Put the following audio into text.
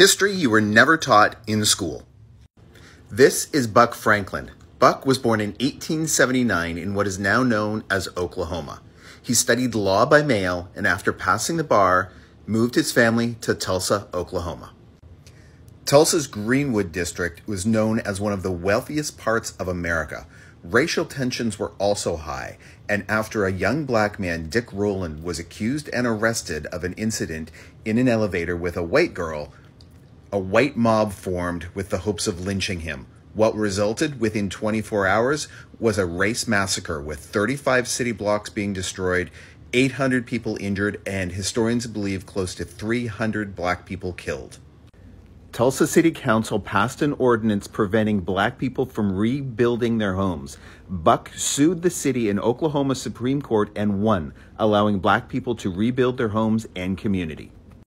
history you were never taught in school. This is Buck Franklin. Buck was born in 1879 in what is now known as Oklahoma. He studied law by mail and after passing the bar, moved his family to Tulsa, Oklahoma. Tulsa's Greenwood District was known as one of the wealthiest parts of America. Racial tensions were also high, and after a young black man, Dick Rowland, was accused and arrested of an incident in an elevator with a white girl, a white mob formed with the hopes of lynching him. What resulted within 24 hours was a race massacre with 35 city blocks being destroyed, 800 people injured, and historians believe close to 300 black people killed. Tulsa City Council passed an ordinance preventing black people from rebuilding their homes. Buck sued the city in Oklahoma Supreme Court and won, allowing black people to rebuild their homes and community.